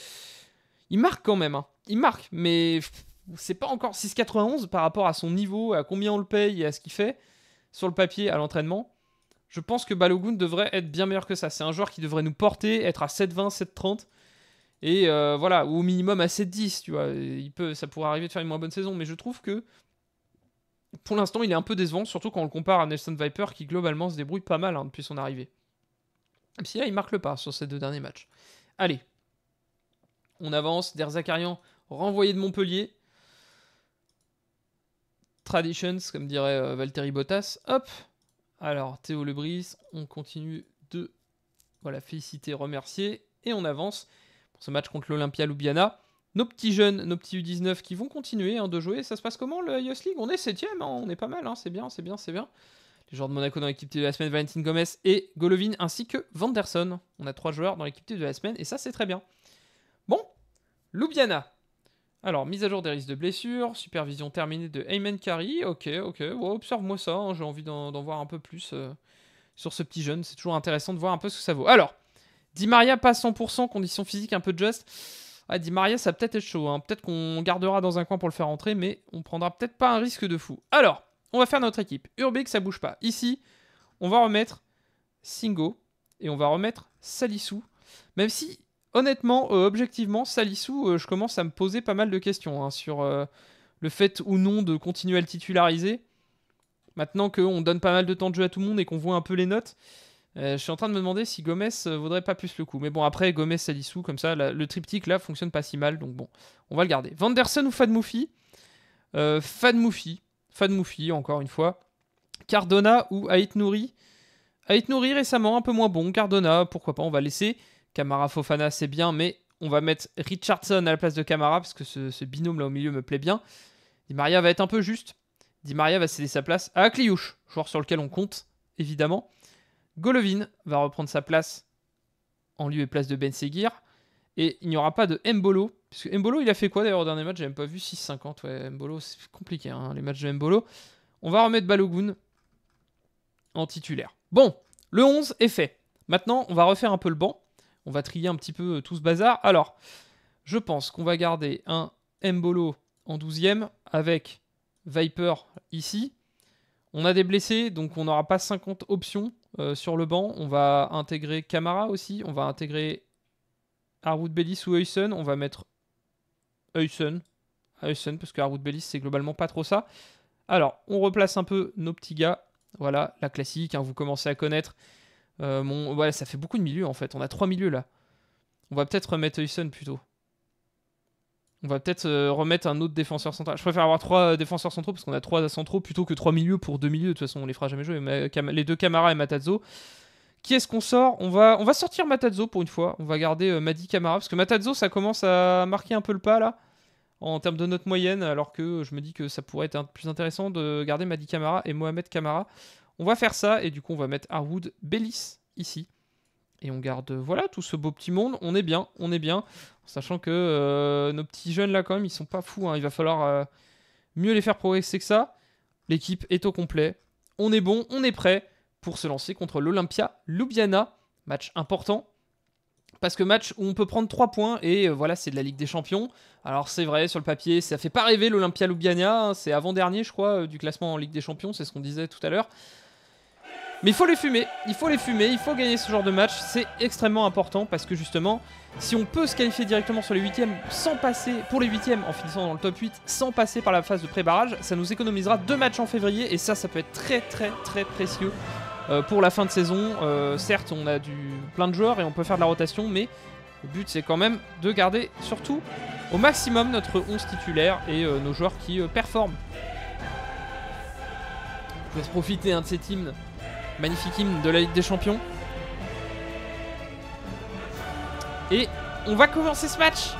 Il marque quand même. Hein. Il marque, mais c'est pas encore 6,91 par rapport à son niveau, à combien on le paye et à ce qu'il fait sur le papier à l'entraînement. Je pense que Balogun devrait être bien meilleur que ça. C'est un joueur qui devrait nous porter, être à 7,20, 7,30. Et euh, voilà, ou au minimum à 7-10, tu vois. Il peut, ça pourrait arriver de faire une moins bonne saison, mais je trouve que pour l'instant, il est un peu décevant, surtout quand on le compare à Nelson Viper qui globalement se débrouille pas mal hein, depuis son arrivée. Même si là, il marque le pas sur ces deux derniers matchs. Allez, on avance. Der Zakarian renvoyé de Montpellier. Traditions, comme dirait euh, Valtteri Bottas. Hop Alors, Théo Lebris, on continue de voilà, féliciter, remercier, et on avance ce match contre l'Olympia Ljubljana. Nos petits jeunes, nos petits U19 qui vont continuer hein, de jouer. Ça se passe comment le Youth League On est septième, hein, on est pas mal, hein, c'est bien, c'est bien, c'est bien. Les joueurs de Monaco dans l'équipe de la semaine, Valentin Gomez et Golovin, ainsi que Vanderson. On a trois joueurs dans l'équipe de la semaine, et ça c'est très bien. Bon, Ljubljana. Alors, mise à jour des risques de blessures, supervision terminée de Ayman Kari. Ok, ok, observe-moi ça, j'ai envie d'en voir un peu plus euh, sur ce petit jeune. C'est toujours intéressant de voir un peu ce que ça vaut. Alors, Di Maria pas 100%, condition physique un peu just. Ah, Di Maria, ça peut-être être chaud. Hein. Peut-être qu'on gardera dans un coin pour le faire entrer, mais on prendra peut-être pas un risque de fou. Alors, on va faire notre équipe. Urbic ça bouge pas. Ici, on va remettre Singo et on va remettre Salissou. Même si, honnêtement, euh, objectivement, Salissou, euh, je commence à me poser pas mal de questions hein, sur euh, le fait ou non de continuer à le titulariser. Maintenant qu'on donne pas mal de temps de jeu à tout le monde et qu'on voit un peu les notes, euh, je suis en train de me demander si Gomez euh, vaudrait pas plus le coup. Mais bon, après, Gomez, Salissou, comme ça, le triptyque là fonctionne pas si mal. Donc bon, on va le garder. Vanderson ou Fadmoufi euh, Fadmoufi. Fadmoufi, encore une fois. Cardona ou Aït Nouri Aït Nouri récemment, un peu moins bon. Cardona, pourquoi pas, on va laisser. Camara Fofana, c'est bien, mais on va mettre Richardson à la place de Camara parce que ce, binôme là au milieu me plaît bien. Di Maria va être un peu juste. Di Maria va céder sa place à Akliouche, joueur sur lequel on compte, évidemment. Golovin va reprendre sa place en lieu et place de Ben Seguir. Et il n'y aura pas de Mbolo. Puisque Mbolo, il a fait quoi d'ailleurs au dernier match j'avais même pas vu 6-50. Ouais, Mbolo, c'est compliqué hein, les matchs de Mbolo. On va remettre Balogun en titulaire. Bon, le 11 est fait. Maintenant, on va refaire un peu le banc. On va trier un petit peu euh, tout ce bazar. Alors, je pense qu'on va garder un Mbolo en 12e avec Viper ici. On a des blessés, donc on n'aura pas 50 options. Euh, sur le banc. On va intégrer Kamara aussi. On va intégrer Harwood Bellis ou Heusen. On va mettre Heusen. parce que Harwood Bellis, c'est globalement pas trop ça. Alors, on replace un peu nos petits gars. Voilà, la classique, hein, vous commencez à connaître. Euh, ça fait beaucoup de milieux en fait. On a trois milieux là. On va peut-être remettre Heusen plutôt. On va peut-être euh, remettre un autre défenseur central. Je préfère avoir trois euh, défenseurs centraux parce qu'on a trois centraux plutôt que trois milieux pour deux milieux. De toute façon, on les fera jamais jouer. Euh, les deux Camara et matazo. Qui est-ce qu'on sort on va, on va sortir Matazo pour une fois. On va garder Madi Camara parce que Matazo ça commence à marquer un peu le pas là en termes de notes moyenne. Alors que je me dis que ça pourrait être plus intéressant de garder Madi Camara et Mohamed Camara. On va faire ça et du coup, on va mettre Harwood Bellis ici. Et on garde, euh, voilà, tout ce beau petit monde. On est bien, on est bien. Sachant que euh, nos petits jeunes, là, quand même, ils sont pas fous. Hein. Il va falloir euh, mieux les faire progresser que ça. L'équipe est au complet. On est bon, on est prêt pour se lancer contre l'Olympia Ljubljana. Match important. Parce que match où on peut prendre 3 points et voilà, c'est de la Ligue des Champions. Alors c'est vrai, sur le papier, ça fait pas rêver l'Olympia Ljubljana. Hein. c'est avant-dernier, je crois, du classement en Ligue des Champions. C'est ce qu'on disait tout à l'heure. Mais il faut les fumer, il faut les fumer, il faut gagner ce genre de match, c'est extrêmement important parce que justement, si on peut se qualifier directement sur les huitièmes sans passer, pour les huitièmes en finissant dans le top 8, sans passer par la phase de pré-barrage, ça nous économisera deux matchs en février et ça, ça peut être très très très précieux euh, pour la fin de saison. Euh, certes, on a du plein de joueurs et on peut faire de la rotation, mais le but c'est quand même de garder surtout au maximum notre 11 titulaire et euh, nos joueurs qui performent. Je vous se profiter un hein, de ces teams. Magnifique hymne de la Ligue des Champions. Et on va commencer ce match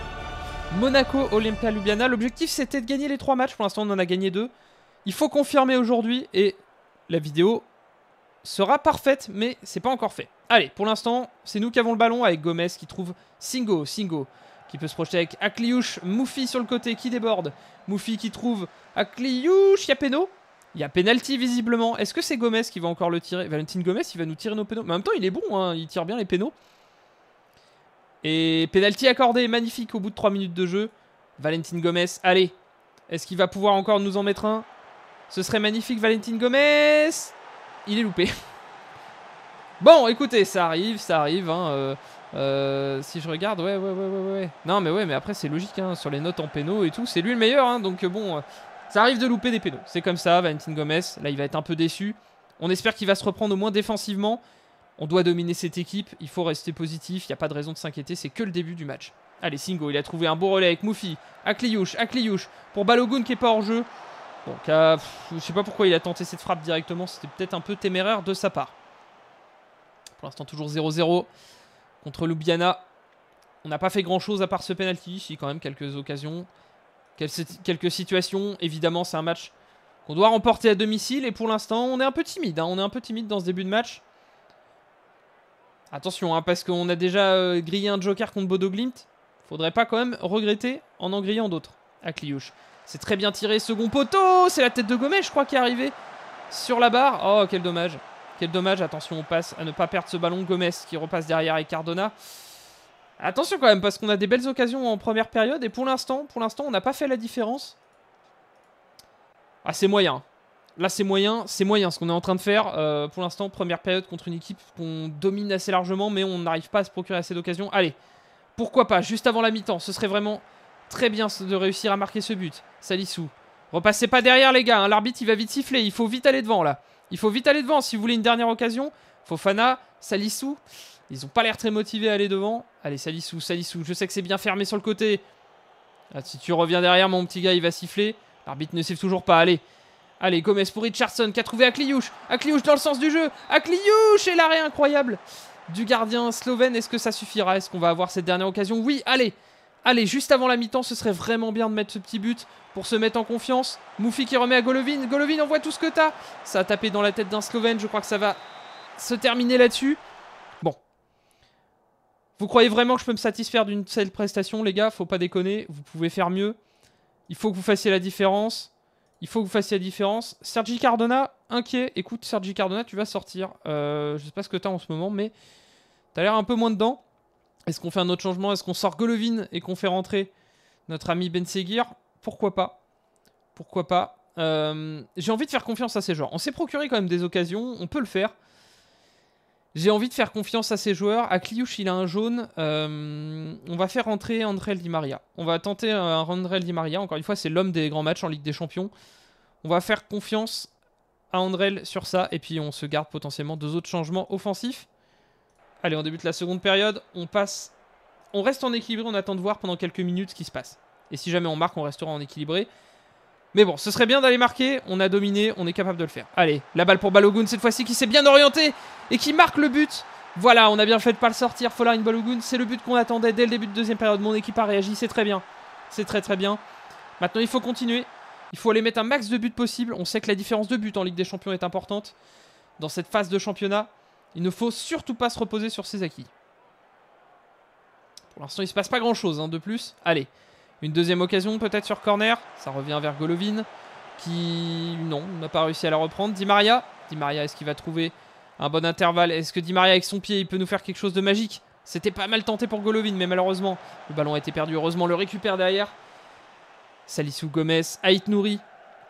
Monaco, Olympia, Ljubljana. L'objectif c'était de gagner les trois matchs. Pour l'instant, on en a gagné deux. Il faut confirmer aujourd'hui et la vidéo sera parfaite, mais c'est pas encore fait. Allez, pour l'instant, c'est nous qui avons le ballon avec Gomez qui trouve Singo. Singo qui peut se projeter avec Akliouche. Moufi sur le côté qui déborde. Moufi qui trouve Akliouche. Yapeno il y a penalty visiblement. Est-ce que c'est Gomez qui va encore le tirer Valentin Gomez, il va nous tirer nos pénaux. Mais en même temps, il est bon, hein. il tire bien les pénaux. Et penalty accordé, magnifique au bout de 3 minutes de jeu. Valentin Gomez, allez. Est-ce qu'il va pouvoir encore nous en mettre un Ce serait magnifique, Valentin Gomez. Il est loupé. Bon, écoutez, ça arrive, ça arrive. Hein. Euh, euh, si je regarde, ouais, ouais, ouais, ouais, ouais. Non, mais ouais, mais après, c'est logique. Hein. sur les notes en pénaux et tout, c'est lui le meilleur. donc euh, bon, ça arrive de louper des pénaux. C'est comme ça, Valentin Gomez. Là, il va être un peu déçu. On espère qu'il va se reprendre au moins défensivement. On doit dominer cette équipe. Il faut rester positif. Il n'y a pas de raison de s'inquiéter. C'est que le début du match. Allez, Singo, il a trouvé un beau relais avec Moufi. Akliouche, Akliouche. Pour Balogun qui n'est pas hors jeu. Donc, euh, je ne sais pas pourquoi il a tenté cette frappe directement. C'était peut-être un peu téméraire de sa part. Pour l'instant, toujours 0-0 contre Ljubljana. On n'a pas fait grand-chose à part ce penalty. ici. quand même, quelques occasions. Quelques situations, évidemment, c'est un match qu'on doit remporter à domicile. Et pour l'instant, on est un peu timide. Hein. On est un peu timide dans ce début de match. Attention, hein, parce qu'on a déjà euh, grillé un joker contre Bodo Glimt. Faudrait pas quand même regretter en en grillant d'autres à Cliouche. C'est très bien tiré, second poteau C'est la tête de Gomez, je crois, qui est arrivée sur la barre. Oh, quel dommage. Quel dommage, attention, on passe à ne pas perdre ce ballon. Gomez qui repasse derrière et Cardona. Attention quand même, parce qu'on a des belles occasions en première période. Et pour l'instant, pour l'instant, on n'a pas fait la différence. Ah, c'est moyen. Là, c'est moyen, c'est moyen ce qu'on est en train de faire. Euh, pour l'instant, première période contre une équipe qu'on domine assez largement, mais on n'arrive pas à se procurer assez d'occasions. Allez, pourquoi pas, juste avant la mi-temps. Ce serait vraiment très bien de réussir à marquer ce but. Salissou. Repassez pas derrière, les gars. Hein. L'arbitre, il va vite siffler. Il faut vite aller devant, là. Il faut vite aller devant si vous voulez une dernière occasion. Fofana, Salissou. Ils n'ont pas l'air très motivés à aller devant. Allez, Salissou, Salissou. Je sais que c'est bien fermé sur le côté. Ah, si tu reviens derrière, mon petit gars, il va siffler. L'arbitre ne siffle toujours pas. Allez. Allez, Gomez pour Richardson qui a trouvé Akliouche. Akliouche dans le sens du jeu. Akliouche et l'arrêt incroyable du gardien slovène. Est-ce que ça suffira Est-ce qu'on va avoir cette dernière occasion Oui, allez. Allez, juste avant la mi-temps, ce serait vraiment bien de mettre ce petit but pour se mettre en confiance. Moufi qui remet à Golovin. Golovin envoie tout ce que t'as. Ça a tapé dans la tête d'un Slovène. Je crois que ça va se terminer là-dessus. Vous croyez vraiment que je peux me satisfaire d'une telle prestation, les gars Faut pas déconner, vous pouvez faire mieux. Il faut que vous fassiez la différence. Il faut que vous fassiez la différence. Sergi Cardona, inquiet. Écoute, Sergi Cardona, tu vas sortir. Euh, je sais pas ce que t'as en ce moment, mais t'as l'air un peu moins dedans. Est-ce qu'on fait un autre changement Est-ce qu'on sort Golovin et qu'on fait rentrer notre ami Ben Seguir Pourquoi pas Pourquoi pas euh, J'ai envie de faire confiance à ces gens. On s'est procuré quand même des occasions, on peut le faire. J'ai envie de faire confiance à ces joueurs. À Kliouch, il a un jaune. Euh, on va faire entrer André Di Maria. On va tenter un euh, Andrel Di Maria. Encore une fois, c'est l'homme des grands matchs en Ligue des Champions. On va faire confiance à Andrel sur ça. Et puis, on se garde potentiellement deux autres changements offensifs. Allez, on débute la seconde période. On passe. On reste en équilibre. On attend de voir pendant quelques minutes ce qui se passe. Et si jamais on marque, on restera en équilibré. Mais bon, ce serait bien d'aller marquer. On a dominé, on est capable de le faire. Allez, la balle pour Balogun cette fois-ci qui s'est bien orienté et qui marque le but. Voilà, on a bien fait de pas le sortir. une Balogun, c'est le but qu'on attendait dès le début de deuxième période. Mon équipe a réagi, c'est très bien. C'est très très bien. Maintenant, il faut continuer. Il faut aller mettre un max de buts possible. On sait que la différence de buts en Ligue des Champions est importante. Dans cette phase de championnat, il ne faut surtout pas se reposer sur ses acquis. Pour l'instant, il se passe pas grand-chose hein, de plus. Allez, une deuxième occasion peut-être sur corner. Ça revient vers Golovin qui, non, n'a pas réussi à la reprendre. Di Maria. Di Maria, est-ce qu'il va trouver un bon intervalle Est-ce que Di Maria, avec son pied, il peut nous faire quelque chose de magique C'était pas mal tenté pour Golovin, mais malheureusement, le ballon a été perdu. Heureusement, le récupère derrière. Salissou Gomez, Aït Nouri.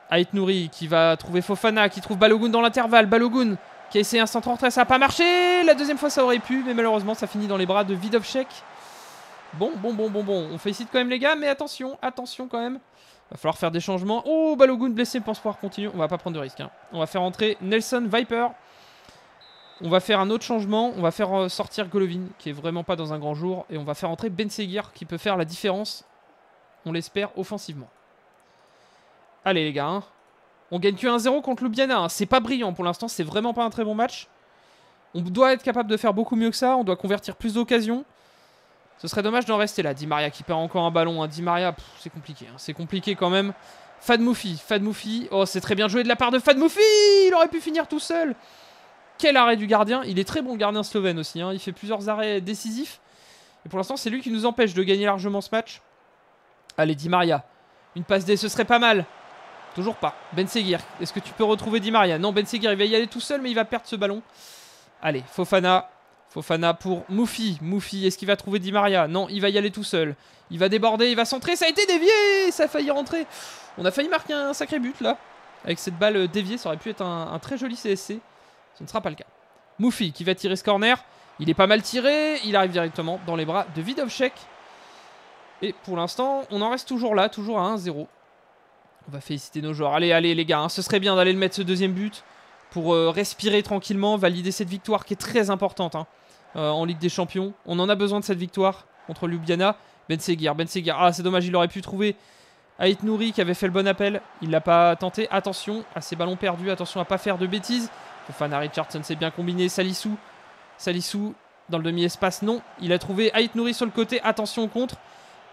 Aït Nouri qui va trouver Fofana, qui trouve Balogun dans l'intervalle. Balogun qui a essayé un centre ça n'a pas marché. La deuxième fois, ça aurait pu, mais malheureusement, ça finit dans les bras de Vidovchek. Bon, bon, bon, bon, bon. On félicite quand même les gars, mais attention, attention quand même. Va falloir faire des changements. Oh, Balogun blessé, pense pouvoir continuer. On va pas prendre de risque. Hein. On va faire entrer Nelson Viper. On va faire un autre changement. On va faire euh, sortir Golovin, qui est vraiment pas dans un grand jour. Et on va faire entrer Ben qui peut faire la différence, on l'espère, offensivement. Allez les gars, hein. on gagne que 1-0 contre Ljubljana. Hein. C'est pas brillant pour l'instant, c'est vraiment pas un très bon match. On doit être capable de faire beaucoup mieux que ça, on doit convertir plus d'occasions. Ce serait dommage d'en rester là. Di Maria qui perd encore un ballon. Hein. Di Maria, c'est compliqué. Hein. C'est compliqué quand même. Fad Moufi. Oh, c'est très bien joué de la part de Moufi. Il aurait pu finir tout seul. Quel arrêt du gardien. Il est très bon gardien slovène aussi. Hein. Il fait plusieurs arrêts décisifs. Et pour l'instant, c'est lui qui nous empêche de gagner largement ce match. Allez, Di Maria. Une passe D, ce serait pas mal. Toujours pas. Ben est-ce que tu peux retrouver Di Maria Non, Ben il va y aller tout seul, mais il va perdre ce ballon. Allez, Fofana, Fofana pour Moufi. Moufi, est-ce qu'il va trouver Di Maria Non, il va y aller tout seul. Il va déborder, il va centrer. Ça a été dévié Ça a failli rentrer. On a failli marquer un sacré but là. Avec cette balle euh, déviée, ça aurait pu être un, très joli CSC. Ce ne sera pas le cas. Moufi qui va tirer ce corner. Il est pas mal tiré. Il arrive directement dans les bras de Vidovchek. Et pour l'instant, on en reste toujours là, toujours à 1-0. On va féliciter nos joueurs. Allez, allez les gars, hein. ce serait bien d'aller le mettre ce deuxième but pour euh, respirer tranquillement, valider cette victoire qui est très importante hein. euh, en Ligue des Champions. On en a besoin de cette victoire contre Ljubljana. Ben, ben Seguir, Ah, c'est dommage, il aurait pu trouver Aït Nouri qui avait fait le bon appel. Il l'a pas tenté. Attention à ses ballons perdus. Attention à ne pas faire de bêtises. Fofana Richardson s'est bien combiné. Salissou. Salissou dans le demi-espace. Non. Il a trouvé Aït Nouri sur le côté. Attention au contre.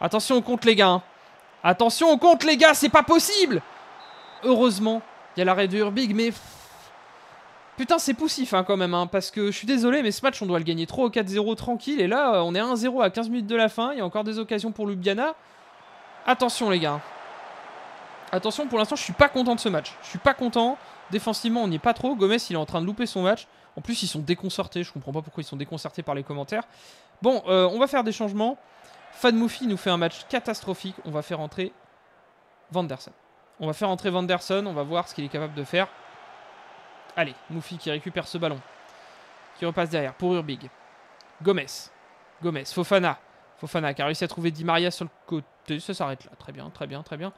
Attention au contre, les gars. Hein. Attention au contre, les gars. C'est pas possible. Heureusement, il y a l'arrêt de Urbig, mais Putain, c'est poussif hein, quand même, hein, parce que je suis désolé, mais ce match, on doit le gagner 3 ou 4-0 tranquille, et là, euh, on est 1-0 à 15 minutes de la fin, il y a encore des occasions pour Ljubljana. Attention les gars. Attention, pour l'instant, je suis pas content de ce match. Je suis pas content. Défensivement, on n'y est pas trop. Gomez, il est en train de louper son match. En plus, ils sont déconcertés. Je comprends pas pourquoi ils sont déconcertés par les commentaires. Bon, euh, on va faire des changements. Fadmoufi nous fait un match catastrophique. On va faire entrer Vanderson. On va faire entrer Vanderson. On va voir ce qu'il est capable de faire. Allez, Moufi qui récupère ce ballon. Qui repasse derrière pour Urbig. Gomez. Gomez. Fofana. Fofana qui a réussi à trouver Di Maria sur le côté. Ça s'arrête là. Très bien, très bien, très bien.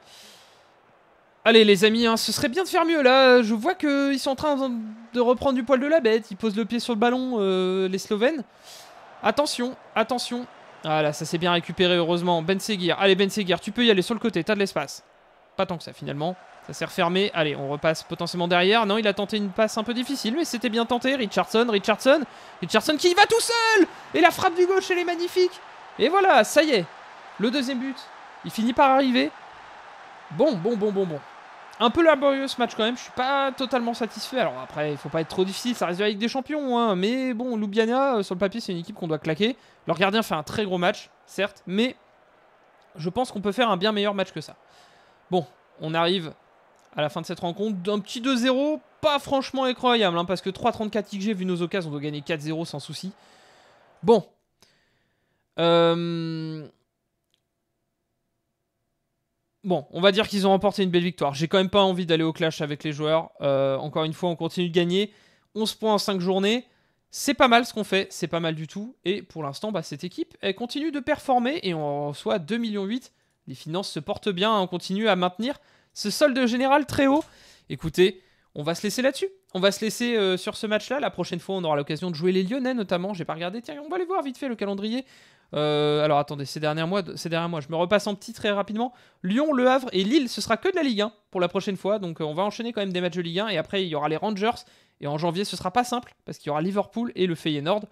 Allez les amis, hein, ce serait bien de faire mieux là. Je vois qu'ils sont en train de reprendre du poil de la bête. Ils posent le pied sur le ballon, euh, les Slovènes. Attention, attention. voilà, ah ça s'est bien récupéré heureusement. Ben Allez Ben tu peux y aller sur le côté, t'as de l'espace. Pas tant que ça finalement. Ça s'est refermé. Allez, on repasse potentiellement derrière. Non, il a tenté une passe un peu difficile, mais c'était bien tenté. Richardson, Richardson, Richardson qui y va tout seul Et la frappe du gauche, elle est magnifique Et voilà, ça y est Le deuxième but, il finit par arriver. Bon, bon, bon, bon, bon. Un peu laborieux ce match quand même, je suis pas totalement satisfait. Alors après, il faut pas être trop difficile, ça reste avec des Champions, hein. mais bon, Ljubljana, euh, sur le papier, c'est une équipe qu'on doit claquer. Leur gardien fait un très gros match, certes, mais je pense qu'on peut faire un bien meilleur match que ça. Bon, on arrive à la fin de cette rencontre. D'un petit 2-0, pas franchement incroyable, hein, parce que 3-34 XG, vu nos occasions, on doit gagner 4-0 sans souci. Bon. Euh, bon, on va dire qu'ils ont remporté une belle victoire. J'ai quand même pas envie d'aller au clash avec les joueurs. Euh, encore une fois, on continue de gagner. 11 points en 5 journées. C'est pas mal ce qu'on fait, c'est pas mal du tout. Et pour l'instant, bah, cette équipe, elle continue de performer et on reçoit 2,8 millions. Les finances se portent bien, hein. on continue à maintenir ce solde général très haut. Écoutez, on va se laisser là-dessus. On va se laisser euh, sur ce match-là. La prochaine fois, on aura l'occasion de jouer les Lyonnais, notamment. J'ai pas regardé. Tiens, on va aller voir vite fait le calendrier. Euh, alors attendez, ces derniers mois, ces derniers mois, je me repasse en petit très rapidement. Lyon, Le Havre et Lille, ce sera que de la Ligue 1 pour la prochaine fois. Donc euh, on va enchaîner quand même des matchs de Ligue 1 et après il y aura les Rangers et en janvier ce sera pas simple parce qu'il y aura Liverpool et le Feyenoord.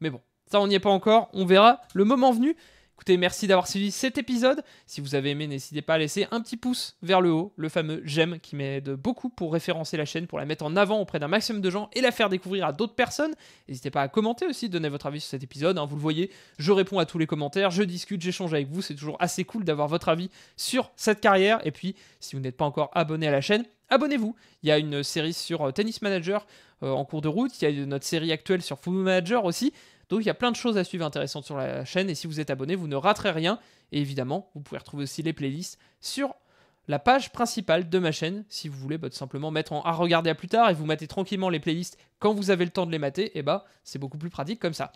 Mais bon, ça on n'y est pas encore, on verra le moment venu. Écoutez, merci d'avoir suivi cet épisode. Si vous avez aimé, n'hésitez pas à laisser un petit pouce vers le haut, le fameux j'aime qui m'aide beaucoup pour référencer la chaîne, pour la mettre en avant auprès d'un maximum de gens et la faire découvrir à d'autres personnes. N'hésitez pas à commenter aussi, donner votre avis sur cet épisode. Hein, vous le voyez, je réponds à tous les commentaires, je discute, j'échange avec vous. C'est toujours assez cool d'avoir votre avis sur cette carrière. Et puis, si vous n'êtes pas encore abonné à la chaîne, abonnez-vous. Il y a une série sur euh, Tennis Manager euh, en cours de route, il y a notre série actuelle sur Football Manager aussi. Donc il y a plein de choses à suivre intéressantes sur la chaîne et si vous êtes abonné, vous ne raterez rien. Et évidemment, vous pouvez retrouver aussi les playlists sur la page principale de ma chaîne si vous voulez bah, tout simplement mettre en à regarder à plus tard et vous matez tranquillement les playlists quand vous avez le temps de les mater. Et bah c'est beaucoup plus pratique comme ça.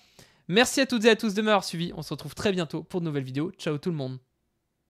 Merci à toutes et à tous de m'avoir suivi. On se retrouve très bientôt pour de nouvelles vidéos. Ciao tout le monde.